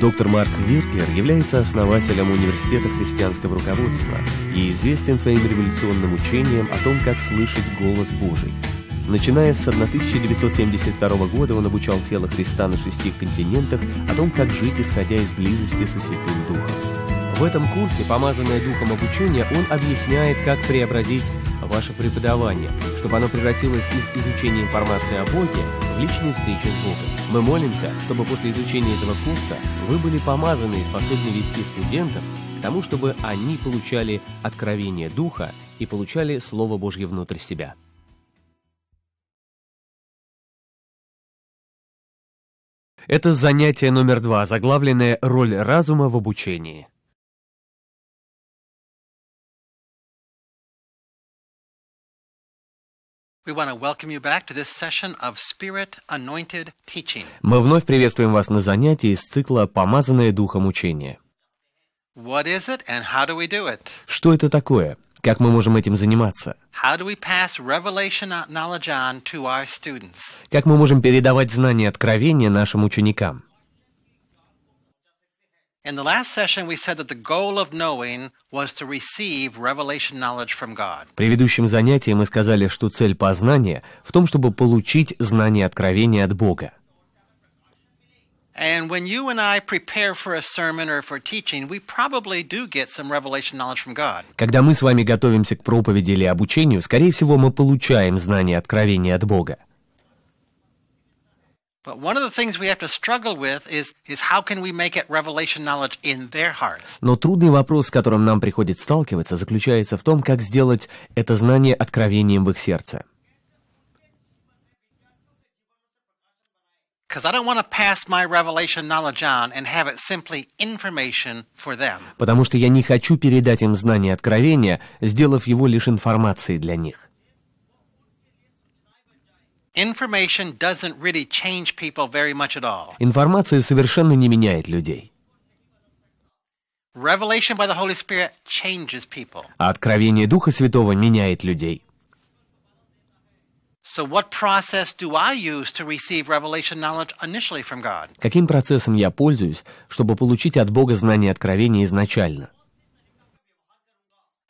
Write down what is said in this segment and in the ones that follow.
Доктор Марк Вертлер является основателем Университета христианского руководства и известен своим революционным учением о том, как слышать голос Божий. Начиная с 1972 года он обучал тело Христа на шести континентах о том, как жить, исходя из близости со Святым Духом. В этом курсе, помазанное Духом обучения, он объясняет, как преобразить ваше преподавание, чтобы оно превратилось из изучения информации о Боге в личную встречу с Богом. Мы молимся, чтобы после изучения этого курса вы были помазаны и способны вести студентов к тому, чтобы они получали откровение Духа и получали Слово Божье внутрь себя. Это занятие номер два, заглавленное «Роль разума в обучении». Мы вновь приветствуем вас на занятии из цикла «Помазанное Духом учение». What is it and how do we do it? Что это такое? Как мы можем этим заниматься? How do we pass on to our Как мы можем передавать знания откровения нашим ученикам? In the last session, we said that the goal of knowing was to receive revelation knowledge from God. В предыдущем занятии мы сказали, что цель познания в том, чтобы получить знание откровения от Бога. And when you and I prepare for a sermon or for teaching, we probably do get some revelation knowledge from God. Когда мы с вами готовимся к проповеди или обучению, скорее всего, мы получаем знание откровения от Бога. But one of the things we have to struggle with is, is how can we make it revelation knowledge in their hearts. Но трудный вопрос, с которым нам приходится сталкиваться, заключается в том, как сделать это знание откровением в их сердце. Потому что я не хочу передать им знание откровения, сделав его лишь информацией для них. Информация совершенно не меняет людей. А откровение Духа Святого меняет людей. Каким процессом я пользуюсь, чтобы получить от Бога знание откровения изначально?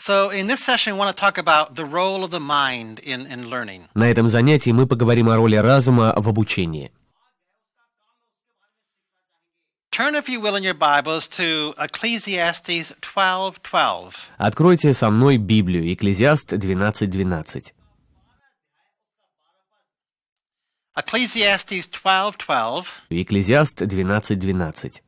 So in this session we want to talk about the role of the mind in, in learning. На этом занятии мы поговорим о роли разума в обучении. Turn, if you will, in your Bibles to Ecclesiastes 12, 12. Откройте со мной Библию, Экклезиаст 12.12. 12. Ecclesiastes 12.12. Экклезиаст 12.12.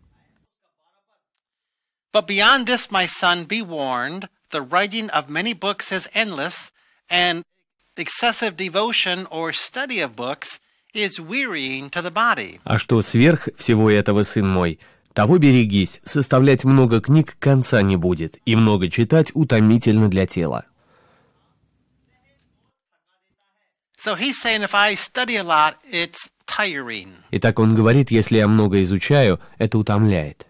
But beyond this, my son, be warned – the writing of many books is endless, and excessive devotion or study of books is wearying to the body. А что сверх всего этого, сын мой, того берегись, составлять много книг конца не будет, и много читать утомительно для тела. So he's saying if I study a lot, it's tiring. Итак, он говорит, если я много изучаю, это утомляет.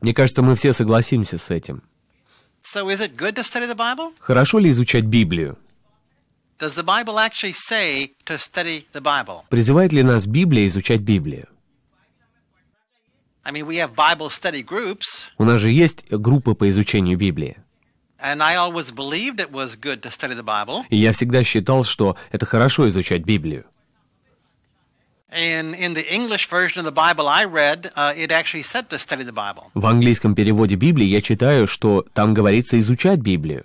Мне кажется, мы все согласимся с этим. Хорошо ли изучать Библию? Призывает ли нас Библия изучать Библию? У нас же есть группы по изучению Библии. И я всегда считал, что это хорошо изучать Библию. В английском переводе Библии я читаю, что там говорится изучать Библию.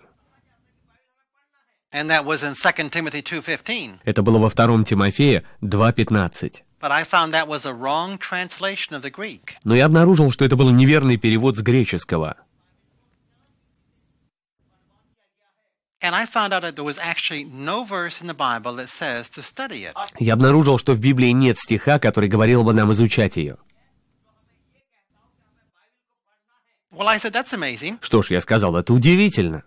And that was in 2 Timothy 2:15. Это было во втором Тимофея 2:15. Но я обнаружил, что это был неверный перевод с греческого. Я обнаружил, что в Библии нет стиха, который говорил бы нам изучать ее. Что ж, я сказал, это удивительно.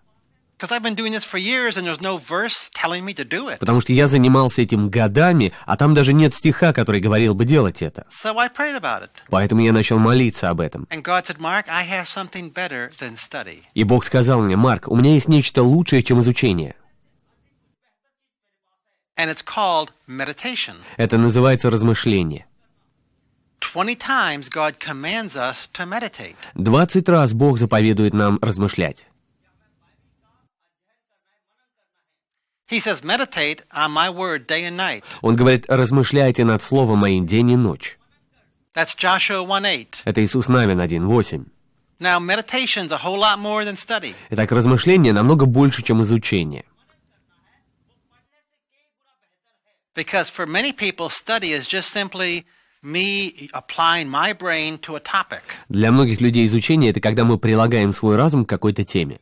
Потому что я занимался этим годами, а там даже нет стиха, который говорил бы делать это. Поэтому я начал молиться об этом. И Бог сказал мне, Марк, у меня есть нечто лучшее, чем изучение. Это называется размышление. 20 раз Бог заповедует нам размышлять. Он говорит, размышляйте над Словом Моим день и ночь. Это Иисус Навин 1.8. Итак, размышление намного больше, чем изучение. Because for many people, study is just simply для многих людей изучение — это когда мы прилагаем свой разум к какой-то теме.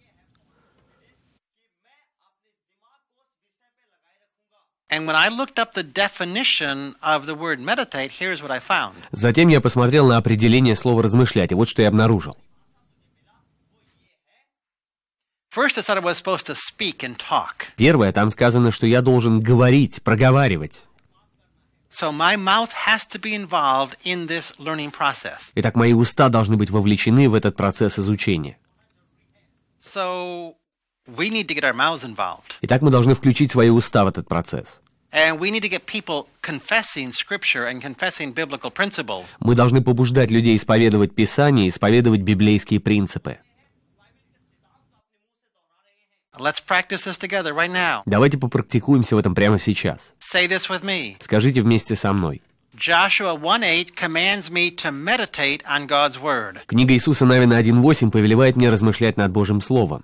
Затем я посмотрел на определение слова «размышлять», и вот что я обнаружил. Первое, там сказано, что я должен говорить, проговаривать. Итак, мои уста должны быть вовлечены в этот процесс изучения. Итак, мы должны включить свои уста в этот процесс. Мы должны побуждать людей исповедовать Писание, исповедовать библейские принципы. Давайте попрактикуемся в этом прямо сейчас. Скажите вместе со мной. Книга Иисуса Навина 1.8 повелевает мне размышлять над Божьим Словом.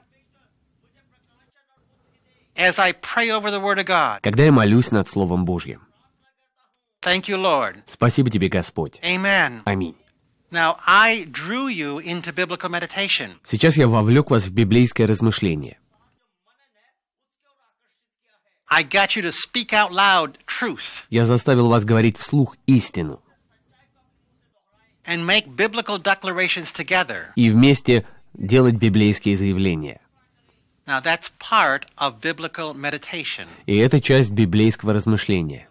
когда я молюсь над Словом Божьим. Спасибо тебе, Господь. Аминь. Сейчас я вовлек вас в библейское размышление. Я заставил вас говорить вслух истину. И вместе делать библейские заявления. И это часть библейского размышления.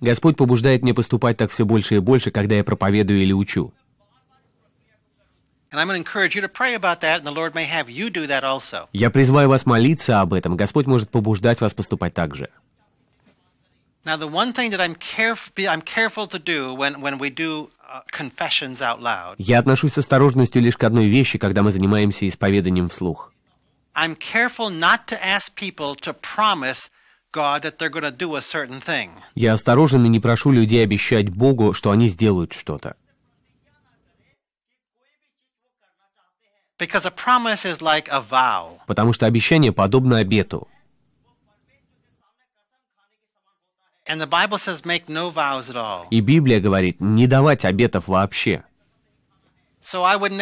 Господь побуждает мне поступать так все больше и больше, когда я проповедую или учу. Я призываю вас молиться об этом. Господь может побуждать вас поступать так же. Now, the one thing that I'm, caref- I'm careful to do when, when we do Uh, Я отношусь с осторожностью лишь к одной вещи, когда мы занимаемся исповеданием вслух. Я осторожен и не прошу людей обещать Богу, что они сделают что-то. Потому что обещание подобно обету. И Библия говорит, не давать обетов вообще. Поэтому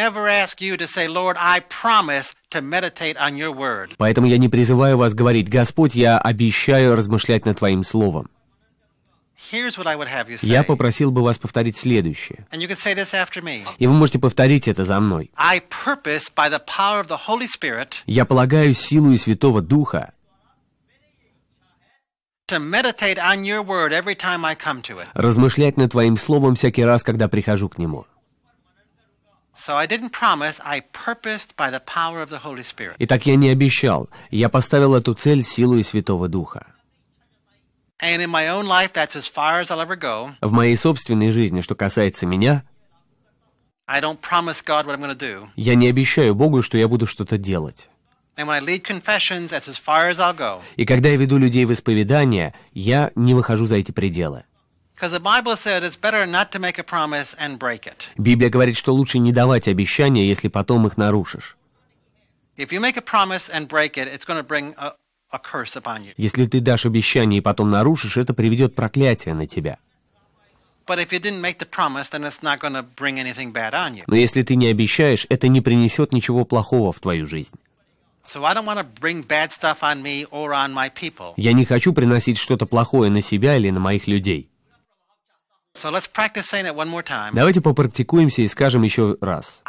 я не призываю вас говорить, Господь, я обещаю размышлять над Твоим Словом. Я попросил бы вас повторить следующее. И вы можете повторить это за мной. Я полагаю силу и Святого Духа Размышлять над Твоим Словом всякий раз, когда прихожу к Нему. Итак, я не обещал. Я поставил эту цель силой Святого Духа. В моей собственной жизни, что касается меня, я не обещаю Богу, что я буду что-то делать. И когда я веду людей в исповедание, я не выхожу за эти пределы. Библия говорит, что лучше не давать обещания, если потом их нарушишь. Если ты дашь обещание и потом нарушишь, это приведет проклятие на тебя. Но если ты не обещаешь, это не принесет ничего плохого в твою жизнь. Я не хочу приносить что-то плохое на себя или на моих людей. Давайте попрактикуемся и скажем еще раз.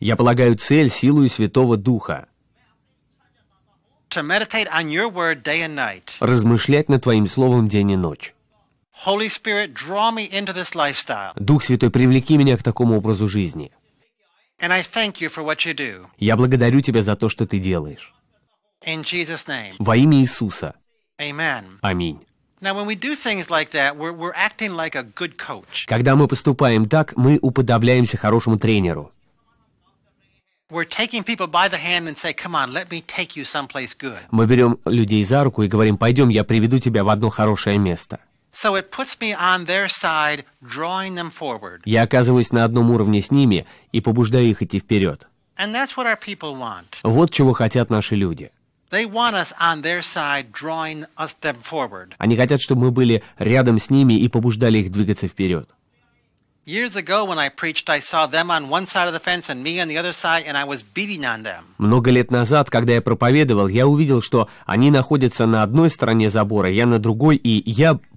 Я полагаю цель силу и Святого Духа размышлять над Твоим Словом день и ночь. Дух Святой, привлеки меня к такому образу жизни. Я благодарю Тебя за то, что Ты делаешь. Во имя Иисуса. Аминь. Когда мы поступаем так, мы уподобляемся хорошему тренеру. Мы берем людей за руку и говорим, пойдем, я приведу тебя в одно хорошее место. Я оказываюсь на одном уровне с ними и побуждаю их идти вперед. Вот чего хотят наши люди. Они хотят, чтобы мы были рядом с ними и побуждали их двигаться вперед. Много лет назад, когда я проповедовал, я увидел, что они находятся на одной стороне забора, я на другой, и я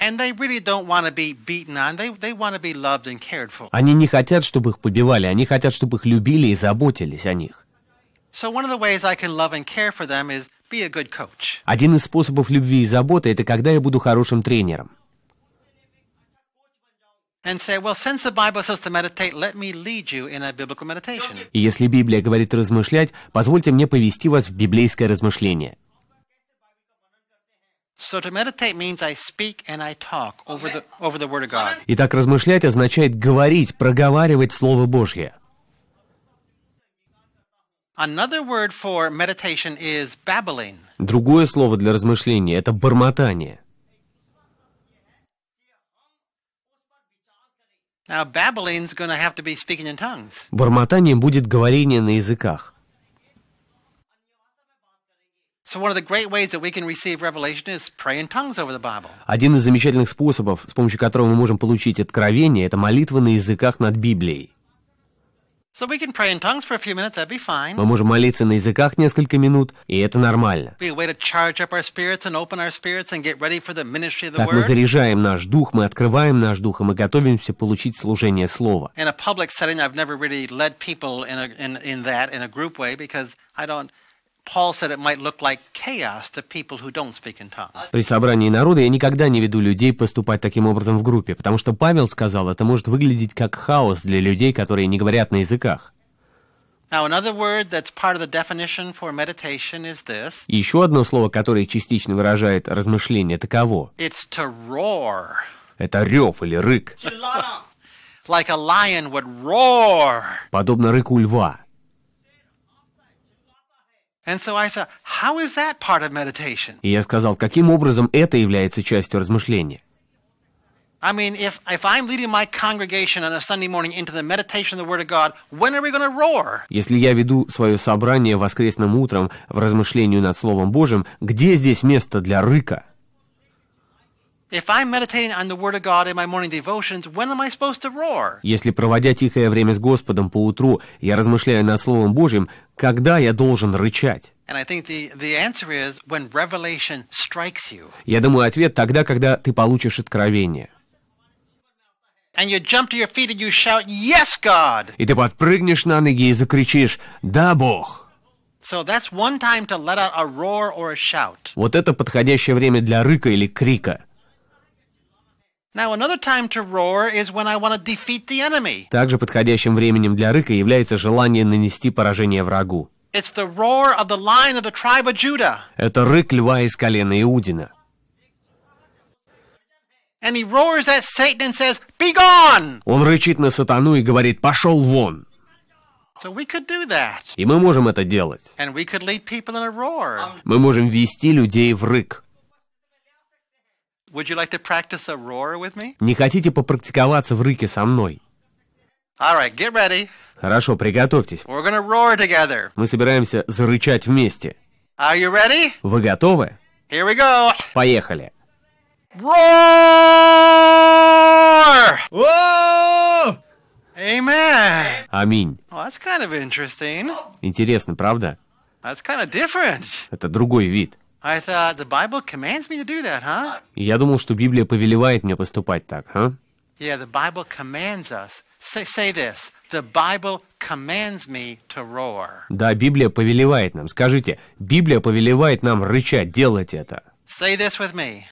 Они не хотят, чтобы их побивали, они хотят, чтобы их любили и заботились о них. Один из способов любви и заботы – это когда я буду хорошим тренером. И если Библия говорит размышлять, позвольте мне повести вас в библейское размышление – Итак, размышлять означает говорить, проговаривать Слово Божье. Другое слово для размышления — это бормотание. Бормотанием будет говорение на языках. Один из замечательных способов, с помощью которого мы можем получить откровение, это молитва на языках над Библией. Мы можем молиться на языках несколько минут, и это нормально. Так мы заряжаем наш дух, мы открываем наш дух, и мы готовимся получить служение Слова. In a public setting, I've never really led people in a, in, in that, in a group I don't при собрании народа я никогда не веду людей поступать таким образом в группе, потому что Павел сказал, это может выглядеть как хаос для людей, которые не говорят на языках. Еще одно слово, которое частично выражает размышление, таково. Это рев или рык. Подобно рыку льва. И я сказал, каким образом это является частью размышления? Если я веду свое собрание воскресным утром в размышлению над Словом Божьим, где здесь место для рыка? If I'm meditating on the Word of God in my morning devotions, when am I supposed to roar? Если, проводя тихое время с Господом по утру, я размышляю над Словом Божьим, когда я должен рычать? Я думаю, ответ тогда, когда ты получишь откровение. И ты подпрыгнешь на ноги и закричишь «Да, Бог!» Вот это подходящее время для рыка или крика. Также подходящим временем для рыка является желание нанести поражение врагу. Это рык льва из колена Иудина. Он рычит на сатану и говорит, пошел вон. И мы можем это делать. Мы можем вести людей в рык. Не хотите попрактиковаться в рыке со мной? Хорошо, приготовьтесь. Мы собираемся зарычать вместе. Вы готовы? Поехали. Roar! Аминь. Интересно, правда? Это другой вид. Я думал, что Библия повелевает мне поступать так, а? Yeah, the Bible commands us. Say, say this. The Bible commands me to roar. Да, Библия повелевает нам. Скажите, Библия повелевает нам рычать, делать это. Say this with me.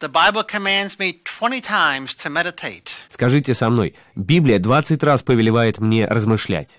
The Bible commands me 20 times to meditate. Скажите со мной. Библия 20 раз повелевает мне размышлять.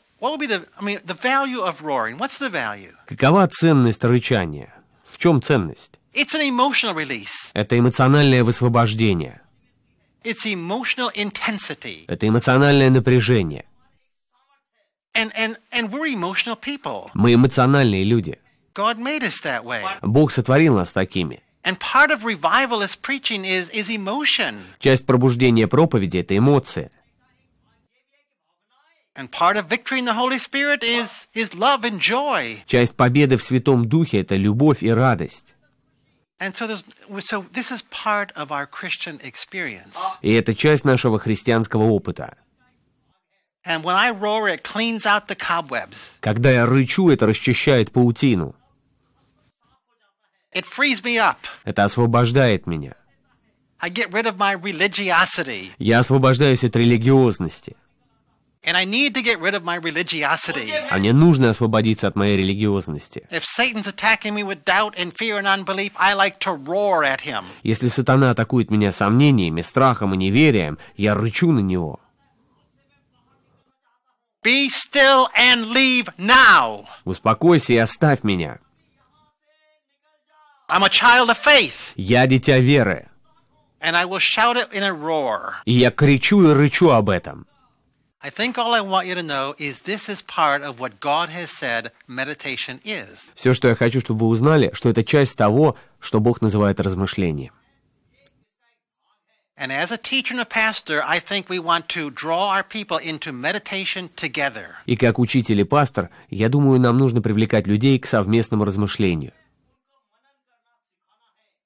Какова ценность рычания? В чем ценность? Это эмоциональное высвобождение. Это эмоциональное напряжение. Мы эмоциональные люди. Бог сотворил нас такими. Часть пробуждения проповеди — это эмоции. Часть победы в Святом Духе – это любовь и радость. И это часть нашего христианского опыта. Когда я рычу, это расчищает паутину. Это освобождает меня. Я освобождаюсь от религиозности. А мне нужно освободиться от моей религиозности. Если сатана атакует меня сомнениями, страхом и неверием, я рычу на него. Be still and leave now. Успокойся и оставь меня. I'm a child of faith. Я дитя веры. And I will shout it in a roar. И я кричу и рычу об этом. I think all I want you to know is this is part of what God has said meditation is. Все, что я хочу, чтобы вы узнали, что это часть того, что Бог называет размышлением. And as a teacher and a pastor, I think we want to draw our people into meditation together. И как учитель и пастор, я думаю, нам нужно привлекать людей к совместному размышлению.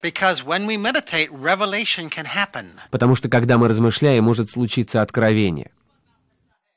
Because when we meditate, revelation can happen. Потому что когда мы размышляем, может случиться откровение.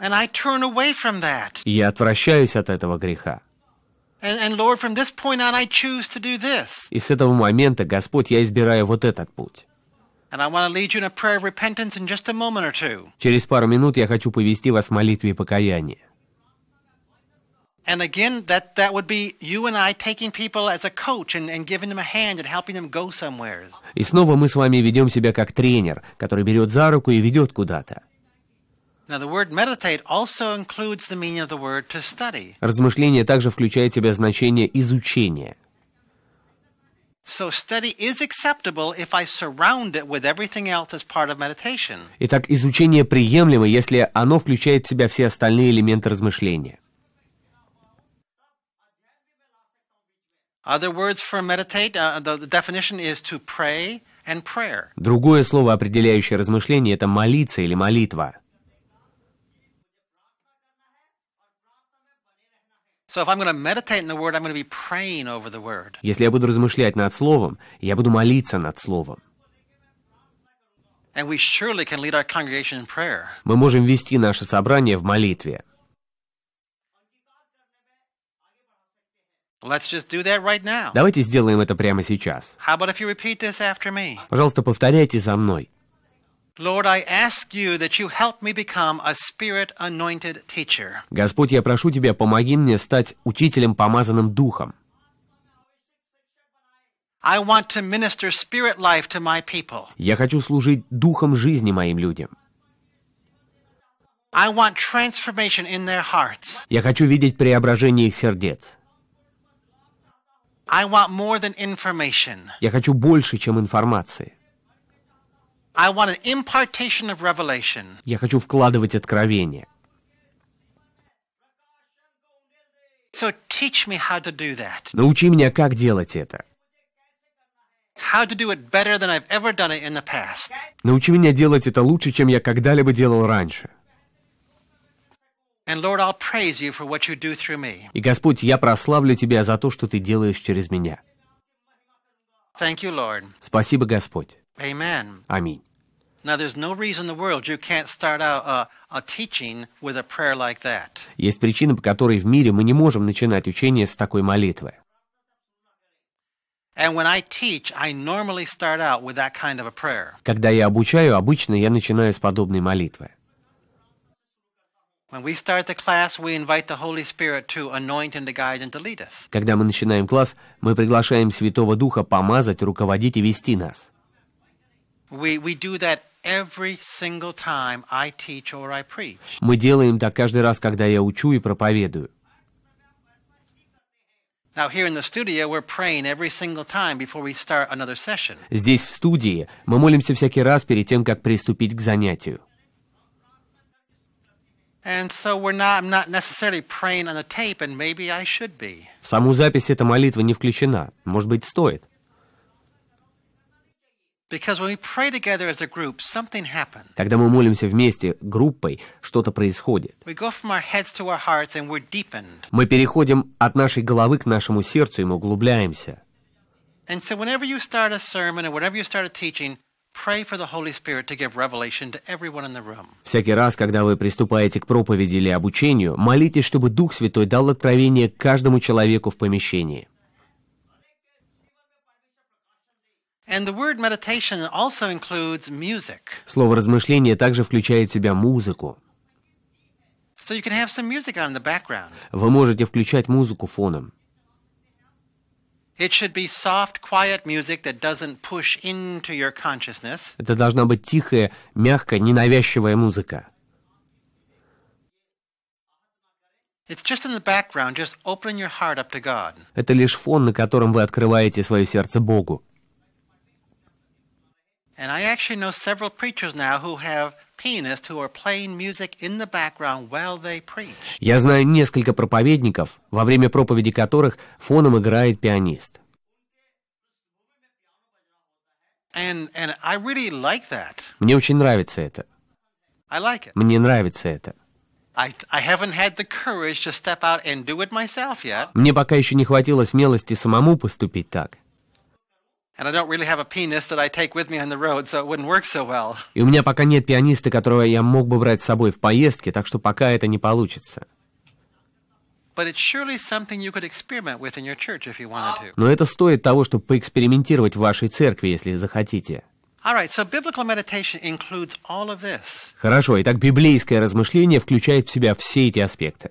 И я отвращаюсь от этого греха. И с этого момента, Господь, я избираю вот этот путь. Через пару минут я хочу повести вас в молитве покаяния. And again, that, that would be you and I taking people as a coach and, and giving them a hand and helping them go somewhere. И снова мы с вами ведем себя как тренер, который берет за руку и ведет куда-то. Размышление также включает в себя значение изучения. Итак, изучение приемлемо, если оно включает в себя все остальные элементы размышления. Другое слово, определяющее размышление, это молиться или молитва. Если я буду размышлять над Словом, я буду молиться над Словом. Мы можем вести наше собрание в молитве. Давайте сделаем это прямо сейчас. Пожалуйста, повторяйте за мной. Lord, I ask you that you help me become a spirit anointed teacher. Господь, я прошу тебя, помоги мне стать учителем, помазанным духом. I want to minister spirit life to my people. Я хочу служить духом жизни моим людям. I want transformation in their hearts. Я хочу видеть преображение их сердец. I want more than information. Я хочу больше, чем информации. I want an impartation of revelation. Я хочу вкладывать откровение. So teach me how to do that. Научи меня, как делать это. How to do it better than I've ever done it in the past. Научи меня делать это лучше, чем я когда-либо делал раньше. And Lord, I'll praise you for what you do through me. И Господь, я прославлю Тебя за то, что Ты делаешь через меня. Thank you, Lord. Спасибо, Господь. Аминь. Есть причина, по которой в мире мы не можем начинать учение с такой молитвы. Когда я обучаю, обычно я начинаю с подобной молитвы. Когда мы начинаем класс, мы приглашаем Святого Духа помазать, руководить и вести нас. We, we do that every single time I teach or I preach. Мы делаем так каждый раз, когда я учу и проповедую. Now here in the studio we're praying every single time before we start another session. Здесь в студии мы молимся всякий раз перед тем, как приступить к занятию. And so we're not, I'm not necessarily praying on the tape, and maybe I should be. В саму запись эта молитва не включена. Может быть, стоит. Когда мы молимся вместе, группой, что-то происходит. Мы переходим от нашей головы к нашему сердцу, и мы углубляемся. Всякий раз, когда вы приступаете к проповеди или обучению, молитесь, чтобы Дух Святой дал откровение каждому человеку в помещении. Слово «размышление» также включает в себя музыку. Вы можете включать музыку фоном. Это должна быть тихая, мягкая, ненавязчивая музыка. Это лишь фон, на котором вы открываете свое сердце Богу. And I actually know several preachers now who have Я знаю несколько проповедников, во время проповеди которых фоном играет пианист. Мне очень нравится это. Мне нравится это. Мне пока еще не хватило смелости самому поступить так. И у меня пока нет пианиста, которого я мог бы брать с собой в поездке, так что пока это не получится. Но это стоит того, чтобы поэкспериментировать в вашей церкви, если захотите. Хорошо, итак, библейское размышление включает в себя все эти аспекты.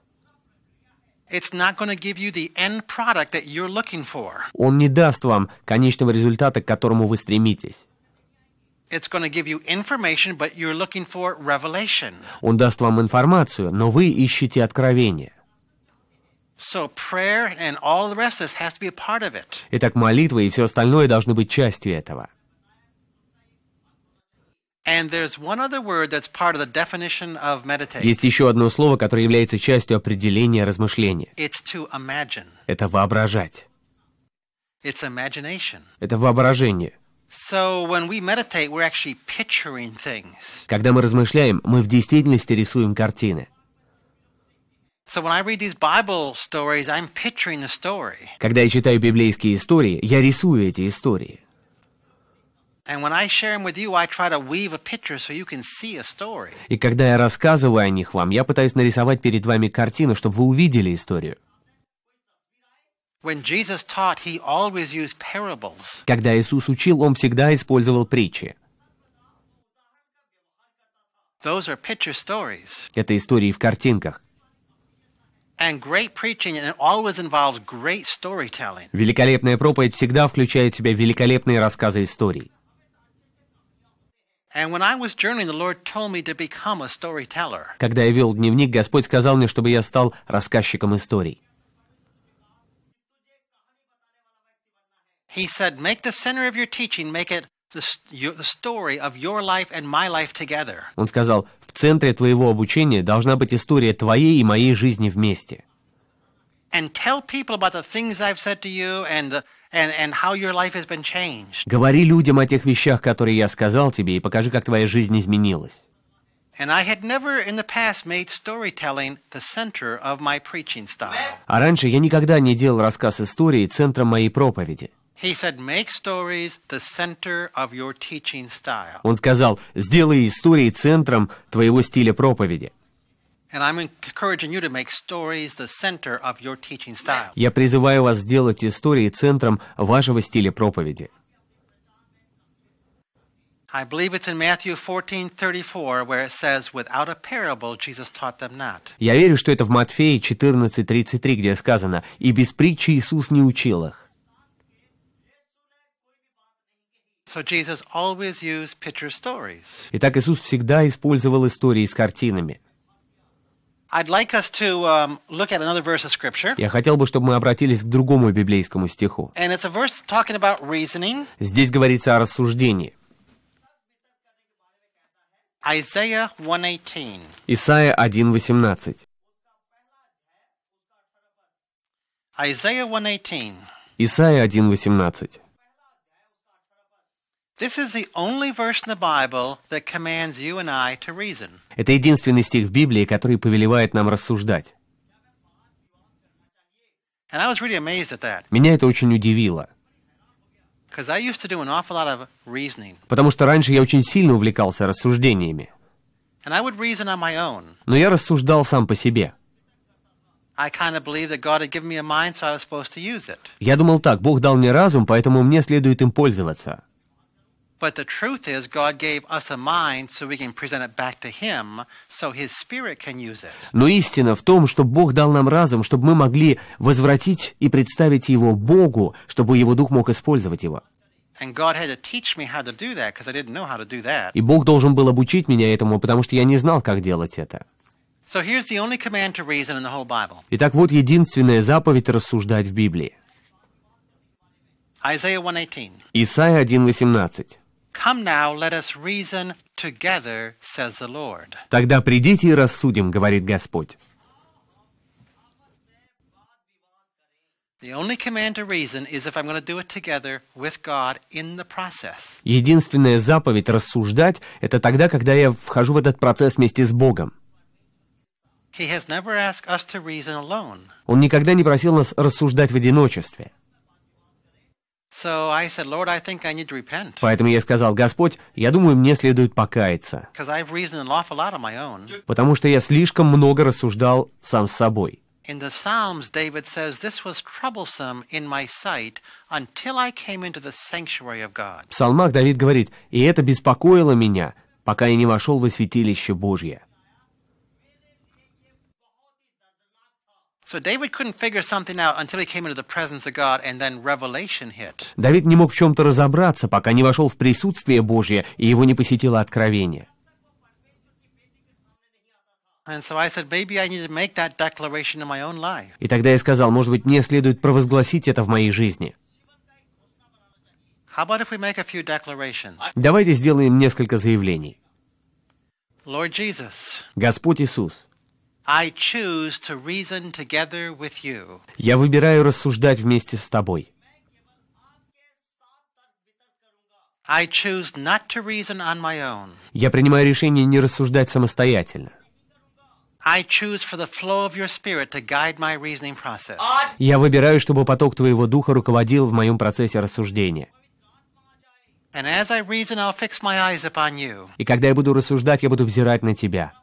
Он не даст вам конечного результата, к которому вы стремитесь. Он даст вам информацию, но вы ищете откровение. Итак, молитва и все остальное должны быть частью этого. Есть еще одно слово, которое является частью определения размышления. Это воображать. Это воображение. Когда мы размышляем, мы в действительности рисуем картины. Когда я читаю библейские истории, я рисую эти истории. И когда я рассказываю о них вам, я пытаюсь нарисовать перед вами картину, чтобы вы увидели историю. Когда Иисус учил, он всегда использовал притчи. Это истории в картинках. Великолепная проповедь всегда включает в себя великолепные рассказы историй. Когда я вел дневник, Господь сказал мне, чтобы я стал рассказчиком историй. He said, make the center of your teaching, make it the story of your life and my life together. Он сказал, в центре твоего обучения должна быть история твоей и моей жизни вместе. And tell people about the things I've said to you and the Говори людям о тех вещах, которые я сказал тебе, и покажи, как твоя жизнь изменилась. А раньше я никогда не делал рассказ истории центром моей проповеди. Он сказал, сделай истории центром твоего стиля проповеди. Я призываю вас сделать истории центром вашего стиля проповеди. Я верю, что это в Матфея 14:33, где сказано: "И без притчи Иисус не учил их". Итак, Иисус всегда использовал истории с картинами. Я хотел бы, чтобы мы обратились к другому библейскому стиху. Здесь говорится о рассуждении. Исайя 1.18. Исайя 1.18. This is the only verse in the Bible that commands you and I to reason. Это единственный стих в Библии, который повелевает нам рассуждать. And I was really amazed at that. Меня это очень удивило. Because I used to do an awful lot of reasoning. Потому что раньше я очень сильно увлекался рассуждениями. And I would reason on my own. Но я рассуждал сам по себе. Я думал так, Бог дал мне разум, поэтому мне следует им пользоваться. But the truth is, God gave us a mind so we can present it back to Him, so His Spirit can use it. Но истина в том, что Бог дал нам разум, чтобы мы могли возвратить и представить его Богу, чтобы Его Дух мог использовать его. И Бог должен был обучить меня этому, потому что я не знал, как делать это. Итак, вот единственная заповедь рассуждать в Библии. Исайя 1.18. Come now, let us reason together, says the Lord. Тогда придите и рассудим, говорит Господь. Единственная заповедь рассуждать — это тогда, когда я вхожу в этот процесс вместе с Богом. Он никогда не просил нас рассуждать в одиночестве. Поэтому я сказал, Господь, я думаю, мне следует покаяться. Потому что я слишком много рассуждал сам с собой. In the Psalms, David says, This was troublesome in my sight until I came into the sanctuary of God. В псалмах Давид говорит, «И это беспокоило меня, пока я не вошел во святилище Божье». Давид не мог в чем-то разобраться, пока не вошел в присутствие Божье, и его не посетило откровение. И тогда я сказал, может быть, мне следует провозгласить это в моей жизни. Давайте сделаем несколько заявлений. Господь Иисус, я выбираю рассуждать вместе с тобой. Я принимаю решение не рассуждать самостоятельно. Я выбираю, чтобы поток твоего духа руководил в моем процессе рассуждения. И когда я буду рассуждать, я буду взирать на тебя.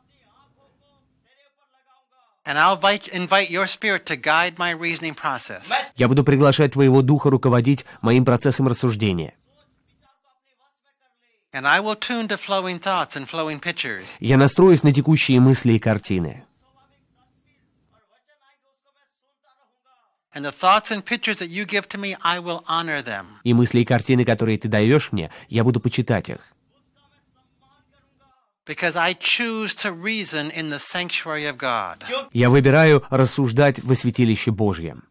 Я буду приглашать Твоего Духа руководить моим процессом рассуждения. Я настроюсь на текущие мысли и картины. И мысли и картины, которые ты даешь мне, я буду почитать их. Я выбираю рассуждать во святилище Божьем.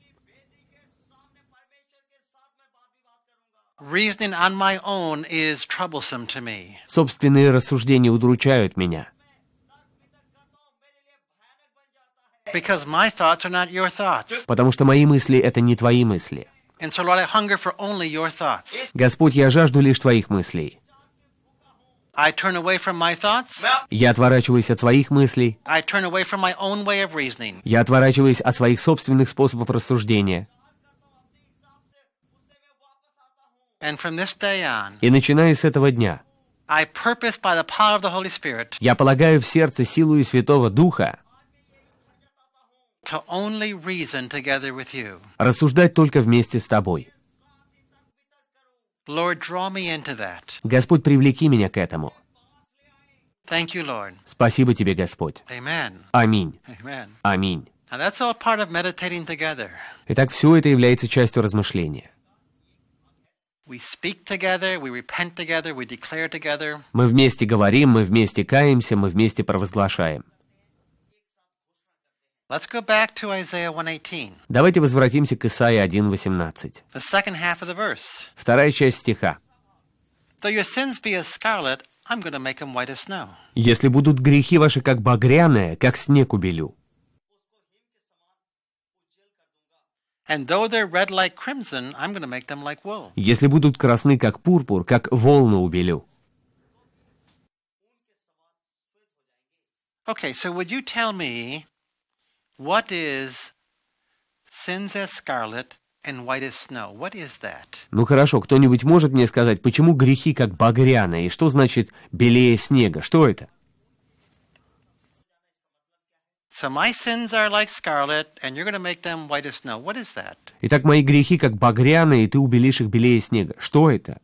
Собственные рассуждения удручают меня. Потому что мои мысли — это не твои мысли. Господь, я жажду лишь твоих мыслей. Я отворачиваюсь от своих мыслей. Я отворачиваюсь от своих собственных способов рассуждения. И начиная с этого дня, я полагаю в сердце силу и Святого Духа рассуждать только вместе с тобой. Господь, привлеки меня к этому. Спасибо тебе, Господь. Аминь. Аминь. Итак, все это является частью размышления. Мы вместе говорим, мы вместе каемся, мы вместе провозглашаем. Давайте возвратимся к Исаии 1.18. Вторая часть стиха. «Если будут грехи ваши как багряные, как снег убелю». Если будут красны, как пурпур, как волна убелю. Okay, so would you tell me What is sins as scarlet and white as snow? What is that? Ну хорошо, кто-нибудь может мне сказать, почему грехи как багряные, и что значит белее снега? Что это? So my sins are like scarlet, and you're going to make them white as snow. What is that? Итак, мои грехи как багряные, и ты убелишь их белее снега. Что это?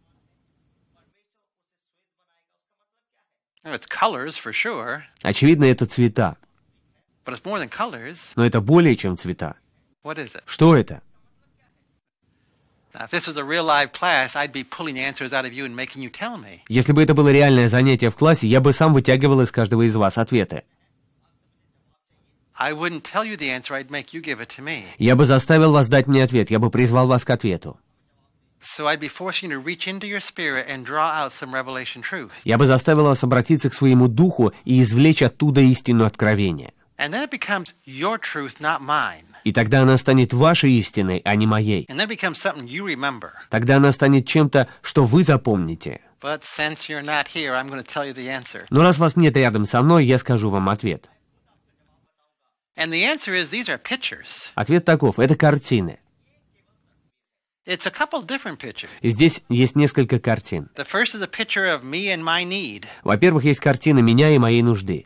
It's colors, for sure. Очевидно, это цвета. Но это более чем цвета. Что это? Если бы это было реальное занятие в классе, я бы сам вытягивал из каждого из вас ответы. Я бы заставил вас дать мне ответ, я бы призвал вас к ответу. Я бы заставил вас обратиться к своему духу и извлечь оттуда истину откровения. И тогда она станет вашей истиной, а не моей. Тогда она станет чем-то, что вы запомните. Но раз вас нет рядом со мной, я скажу вам ответ. Ответ таков, это картины. И здесь есть несколько картин. Во-первых, есть картина меня и моей нужды.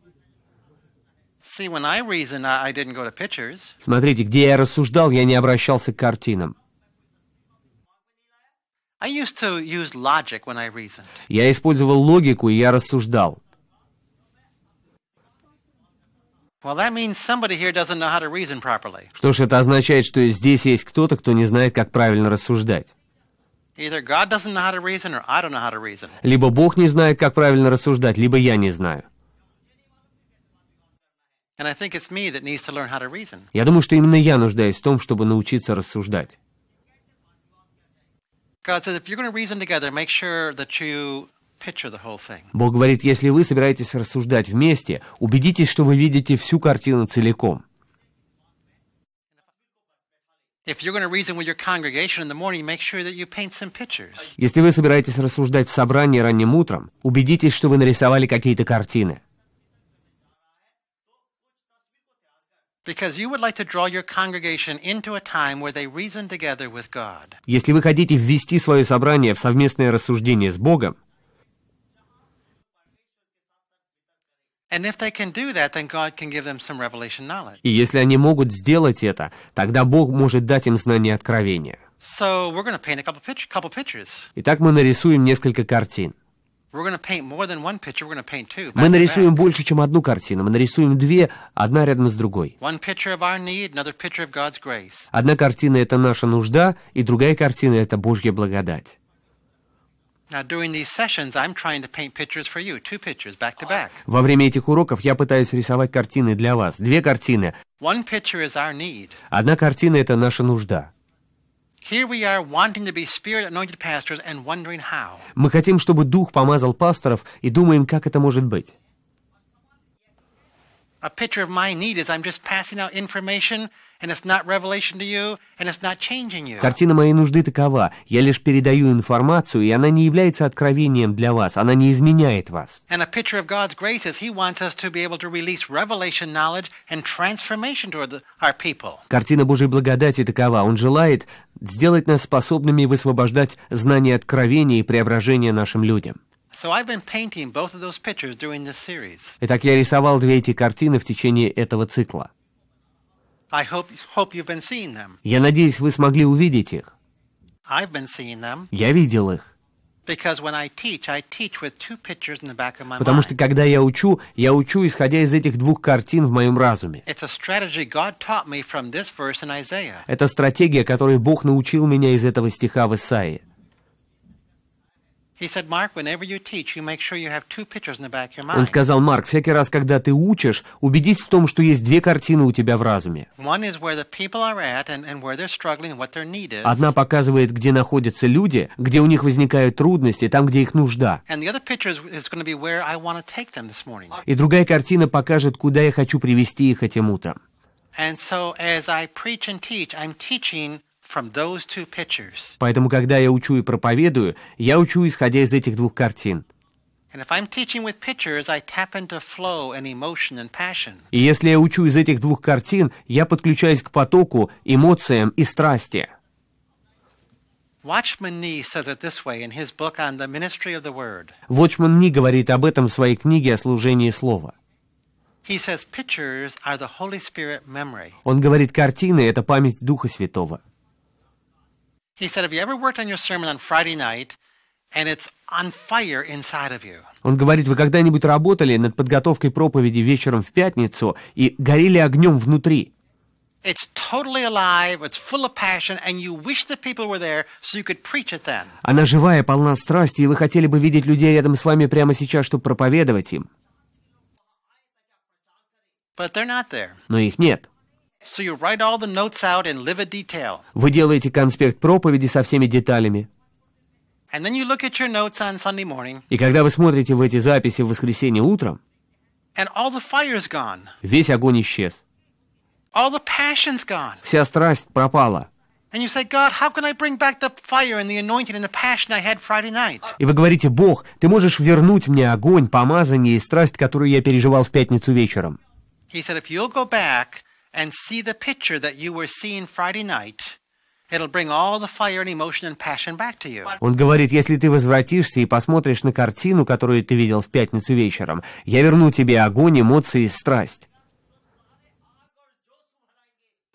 Смотрите, где я рассуждал, я не обращался к картинам. Я использовал логику, и я рассуждал. Что ж, это означает, что здесь есть кто-то, кто не знает, как правильно рассуждать. Либо Бог не знает, как правильно рассуждать, либо я не знаю. Я думаю, что именно я нуждаюсь в том, чтобы научиться рассуждать. Бог говорит, если вы собираетесь рассуждать вместе, убедитесь, что вы видите всю картину целиком. Если вы собираетесь рассуждать в собрании ранним утром, убедитесь, что вы нарисовали какие-то картины. Если вы хотите ввести свое собрание в совместное рассуждение с Богом, и если они могут сделать это, тогда Бог может дать им знание откровения. Итак, мы нарисуем несколько картин. Мы нарисуем больше, чем одну картину. Мы нарисуем две, одна рядом с другой. Одна картина — это наша нужда, и другая картина — это Божья благодать. Во время этих уроков я пытаюсь рисовать картины для вас. Две картины. Одна картина — это наша нужда. Мы хотим, чтобы Дух помазал пасторов и думаем, как это может быть a picture of my need is I'm just passing out information, and it's not revelation to you, and it's not changing you. Картина моей нужды такова. Я лишь передаю информацию, и она не является откровением для вас, она не изменяет вас. And a picture of God's grace is He wants us to be able to release revelation knowledge and transformation toward our people. Картина Божьей благодати такова. Он желает сделать нас способными высвобождать знание откровения и преображения нашим людям. Итак, я рисовал две эти картины в течение этого цикла. Я надеюсь, вы смогли увидеть их. Я видел их. Потому что когда я учу, я учу, исходя из этих двух картин в моем разуме. Это стратегия, которой Бог научил меня из этого стиха в Исаии. Он сказал, Марк, всякий раз, когда ты учишь, убедись в том, что есть две картины у тебя в разуме. Одна показывает, где находятся люди, где у них возникают трудности, там, где их нужда. И другая картина покажет, куда я хочу привести их этим утром. And so as I preach and teach, I'm teaching Поэтому, когда я учу и проповедую, я учу, исходя из этих двух картин. И если я учу из этих двух картин, я подключаюсь к потоку, эмоциям и страсти. Watchman Ни говорит об этом в своей книге о служении слова. Он говорит, картины — это память Духа Святого. He said, Have you ever worked on your sermon on Friday night and it's on fire inside of you? Он говорит, вы когда-нибудь работали над подготовкой проповеди вечером в пятницу и горели огнем внутри? Она живая, полна страсти, и вы хотели бы видеть людей рядом с вами прямо сейчас, чтобы проповедовать им. But they're not there. Но их нет. Вы делаете конспект проповеди со всеми деталями. И когда вы смотрите в эти записи в воскресенье утром, весь огонь исчез. Вся страсть пропала. И вы говорите, Бог, ты можешь вернуть мне огонь, помазание и страсть, которую я переживал в пятницу вечером. He said, if you'll go back and see the picture that you were seeing Friday night, Он говорит, если ты возвратишься и посмотришь на картину, которую ты видел в пятницу вечером, я верну тебе огонь, эмоции и страсть.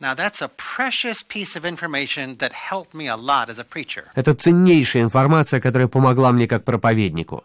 Это ценнейшая информация, которая помогла мне как проповеднику.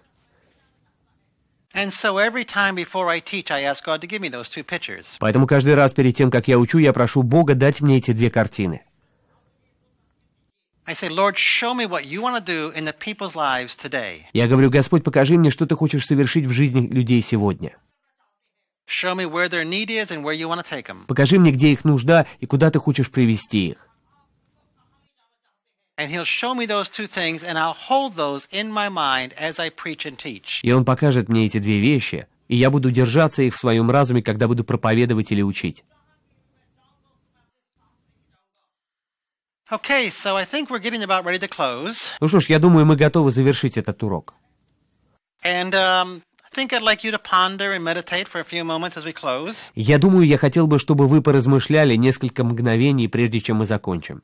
Поэтому каждый раз перед тем, как я учу, я прошу Бога дать мне эти две картины. Я говорю, Господь, покажи мне, что ты хочешь совершить в жизни людей сегодня. Покажи мне, где их нужда и куда ты хочешь привести их. And he'll show me those two things, and I'll hold those in my mind as I preach and teach. И он покажет мне эти две вещи, и я буду держаться их в своем разуме, когда буду проповедовать или учить. Okay, so I think we're getting about ready to close. Ну что ж, я думаю, мы готовы завершить этот урок. And um, я думаю, я хотел бы, чтобы вы поразмышляли несколько мгновений, прежде чем мы закончим.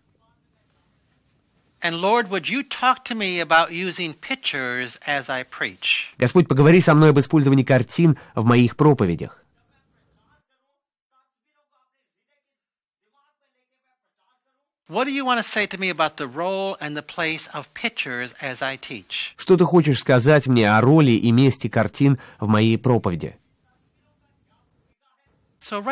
And Lord, would you talk to me about using pictures as I preach? Господь, поговори со мной об использовании картин в моих проповедях. What do you want to say to me about the role and the place of pictures as I teach? Что ты хочешь сказать мне о роли и месте картин в моей проповеди? Итак,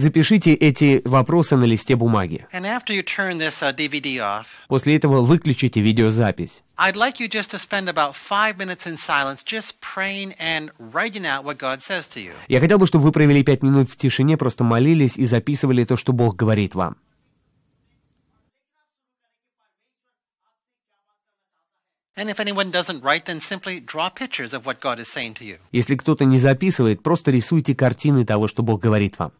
запишите эти вопросы на листе бумаги. Uh, После этого выключите видеозапись. I'd like you just to spend about five minutes in silence, just praying and writing out what God Я хотел бы, чтобы вы провели пять минут в тишине, просто молились и записывали то, что Бог говорит вам. Если кто-то не записывает, просто рисуйте картины того, что Бог говорит вам.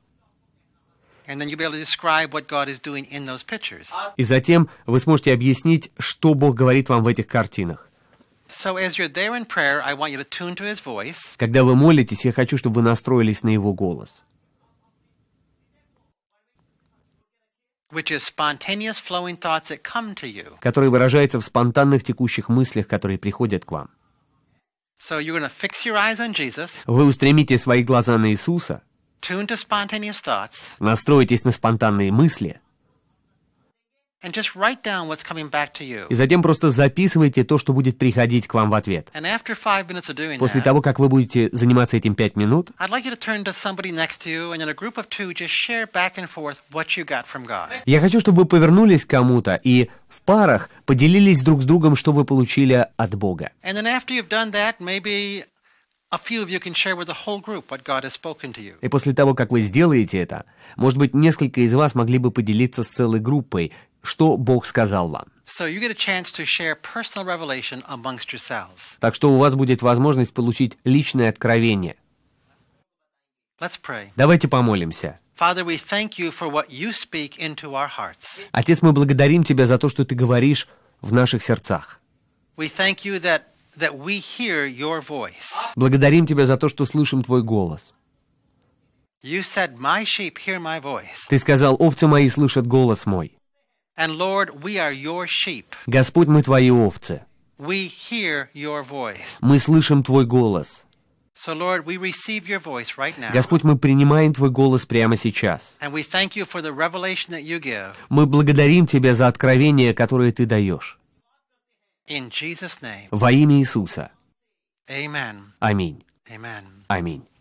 И затем вы сможете объяснить, что Бог говорит вам в этих картинах. Когда вы молитесь, я хочу, чтобы вы настроились на Его голос. который выражается в спонтанных текущих мыслях, которые приходят к вам. Вы устремите свои глаза на Иисуса, настроитесь на спонтанные мысли – и затем просто записывайте то, что будет приходить к вам в ответ. После того, как вы будете заниматься этим пять минут, я хочу, чтобы вы повернулись к кому-то и в парах поделились друг с другом, что вы получили от Бога. И после того, как вы сделаете это, может быть, несколько из вас могли бы поделиться с целой группой что Бог сказал вам. Так что у вас будет возможность получить личное откровение. Давайте помолимся. Отец, мы благодарим Тебя за то, что Ты говоришь в наших сердцах. Благодарим Тебя за то, что слышим Твой голос. Ты сказал, овцы мои слышат голос мой. Господь, мы Твои овцы. Мы слышим Твой голос. Господь, мы принимаем Твой голос прямо сейчас. Мы благодарим Тебя за откровение, которое Ты даешь. Во имя Иисуса. Аминь. Аминь.